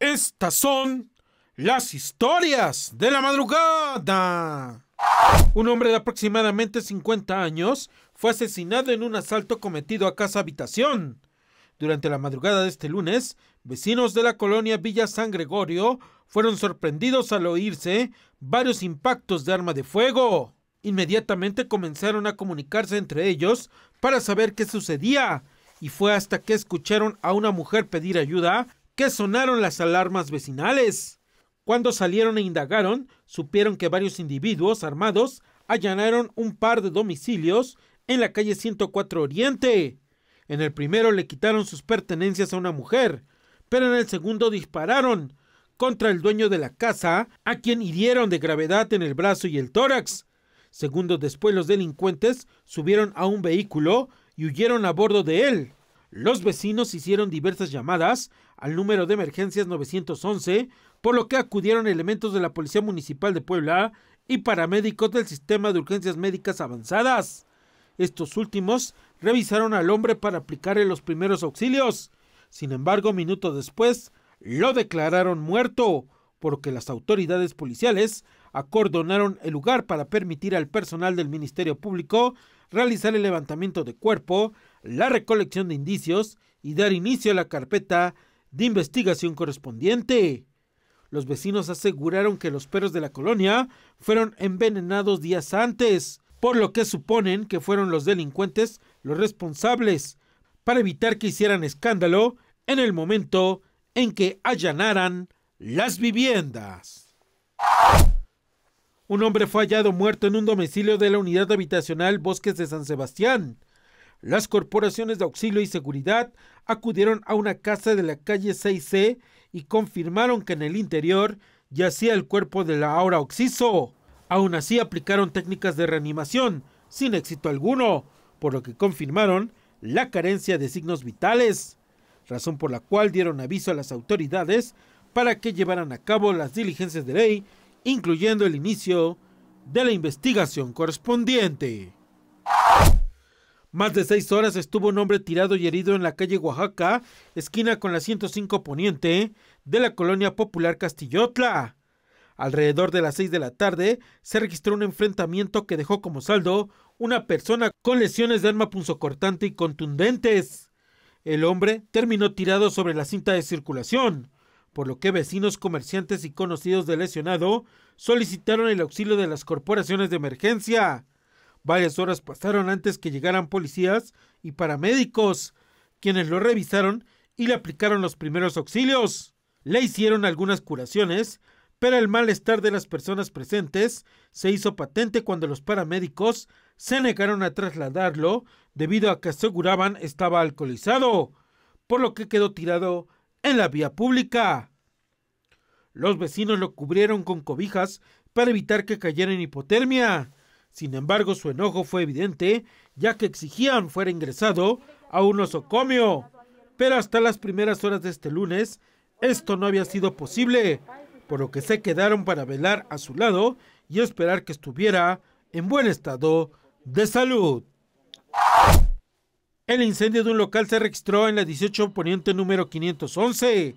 Estas son las historias de la madrugada. Un hombre de aproximadamente 50 años fue asesinado en un asalto cometido a casa habitación. Durante la madrugada de este lunes, vecinos de la colonia Villa San Gregorio fueron sorprendidos al oírse varios impactos de arma de fuego. Inmediatamente comenzaron a comunicarse entre ellos para saber qué sucedía, y fue hasta que escucharon a una mujer pedir ayuda que sonaron las alarmas vecinales. Cuando salieron e indagaron, supieron que varios individuos armados allanaron un par de domicilios en la calle 104 Oriente. En el primero le quitaron sus pertenencias a una mujer, pero en el segundo dispararon contra el dueño de la casa, a quien hirieron de gravedad en el brazo y el tórax. Segundos después los delincuentes subieron a un vehículo y huyeron a bordo de él. Los vecinos hicieron diversas llamadas al número de emergencias 911, por lo que acudieron elementos de la Policía Municipal de Puebla y paramédicos del Sistema de Urgencias Médicas Avanzadas. Estos últimos revisaron al hombre para aplicarle los primeros auxilios. Sin embargo, minutos después, lo declararon muerto, porque las autoridades policiales acordonaron el lugar para permitir al personal del Ministerio Público realizar el levantamiento de cuerpo la recolección de indicios y dar inicio a la carpeta de investigación correspondiente. Los vecinos aseguraron que los perros de la colonia fueron envenenados días antes, por lo que suponen que fueron los delincuentes los responsables, para evitar que hicieran escándalo en el momento en que allanaran las viviendas. Un hombre fue hallado muerto en un domicilio de la unidad habitacional Bosques de San Sebastián. Las corporaciones de auxilio y seguridad acudieron a una casa de la calle 6C y confirmaron que en el interior yacía el cuerpo de la Aura oxiso. Aún así aplicaron técnicas de reanimación, sin éxito alguno, por lo que confirmaron la carencia de signos vitales, razón por la cual dieron aviso a las autoridades para que llevaran a cabo las diligencias de ley, incluyendo el inicio de la investigación correspondiente. Más de seis horas estuvo un hombre tirado y herido en la calle Oaxaca, esquina con la 105 Poniente, de la colonia popular Castillotla. Alrededor de las seis de la tarde se registró un enfrentamiento que dejó como saldo una persona con lesiones de arma punzocortante y contundentes. El hombre terminó tirado sobre la cinta de circulación, por lo que vecinos, comerciantes y conocidos del lesionado solicitaron el auxilio de las corporaciones de emergencia. Varias horas pasaron antes que llegaran policías y paramédicos, quienes lo revisaron y le aplicaron los primeros auxilios. Le hicieron algunas curaciones, pero el malestar de las personas presentes se hizo patente cuando los paramédicos se negaron a trasladarlo debido a que aseguraban estaba alcoholizado, por lo que quedó tirado en la vía pública. Los vecinos lo cubrieron con cobijas para evitar que cayera en hipotermia sin embargo, su enojo fue evidente, ya que exigían fuera ingresado a un osocomio. Pero hasta las primeras horas de este lunes, esto no había sido posible, por lo que se quedaron para velar a su lado y esperar que estuviera en buen estado de salud. El incendio de un local se registró en la 18 Poniente número 511.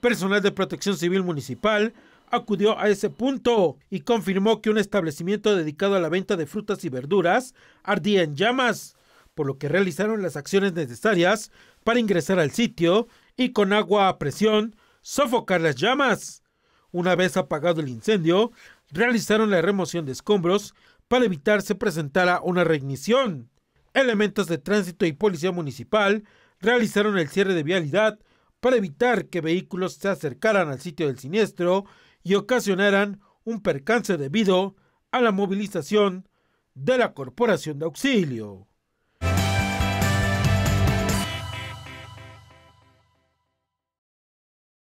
Personal de Protección Civil Municipal acudió a ese punto y confirmó que un establecimiento dedicado a la venta de frutas y verduras ardía en llamas, por lo que realizaron las acciones necesarias para ingresar al sitio y con agua a presión sofocar las llamas. Una vez apagado el incendio, realizaron la remoción de escombros para evitar se presentara una reignición. Elementos de tránsito y policía municipal realizaron el cierre de vialidad para evitar que vehículos se acercaran al sitio del siniestro y ocasionaran un percance debido a la movilización de la Corporación de Auxilio.